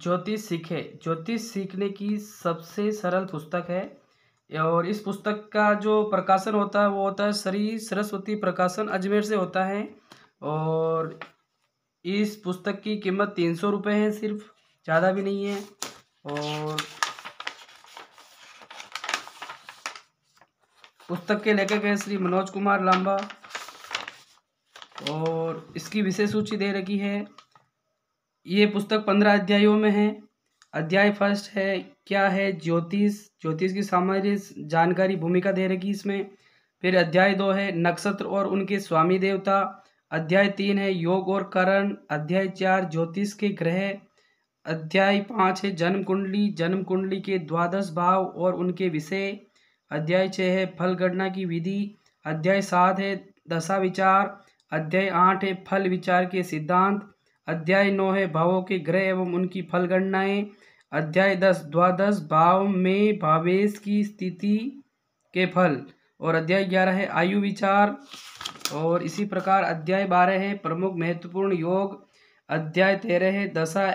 ज्योतिष सीखे ज्योतिष सीखने की सबसे सरल पुस्तक है और इस पुस्तक का जो प्रकाशन होता है वो होता है श्री सरस्वती प्रकाशन अजमेर से होता है और इस पुस्तक की कीमत तीन सौ रुपये है सिर्फ ज़्यादा भी नहीं है और पुस्तक के लेखक हैं श्री मनोज कुमार लांबा और इसकी विशेष सूची दे रखी है ये पुस्तक पंद्रह अध्यायों में है अध्याय फर्स्ट है क्या है ज्योतिष ज्योतिष की सामाजिक जानकारी भूमिका दे रखी इसमें फिर अध्याय दो है नक्षत्र और उनके स्वामी देवता अध्याय तीन है योग और करण अध्याय चार ज्योतिष के ग्रह अध्याय पाँच है जन्म कुंडली जन्म कुंडली के द्वादश भाव और उनके विषय अध्याय छः है फल गणना की विधि अध्याय सात है दशा विचार अध्याय आठ है फल विचार के सिद्धांत अध्याय नौ है भावों के ग्रह एवं उनकी फल गणनाएं अध्याय दस द्वादश भाव में भावेश की स्थिति के फल और अध्याय ग्यारह है आयु विचार और इसी प्रकार अध्याय बारह है प्रमुख महत्वपूर्ण योग अध्याय तेरह है दशा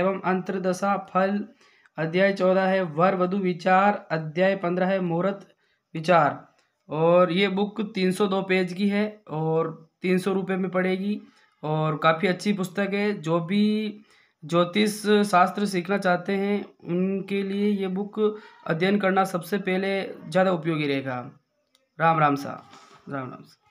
एवं अंतर्दशा फल अध्याय चौदह है वर वधु विचार अध्याय पंद्रह है मुहूर्त विचार और ये बुक तीन सौ दो पेज की है और तीन सौ रुपये में पड़ेगी और काफ़ी अच्छी पुस्तक है जो भी ज्योतिष शास्त्र सीखना चाहते हैं उनके लिए ये बुक अध्ययन करना सबसे पहले ज़्यादा उपयोगी रहेगा राम राम सा राम राम सा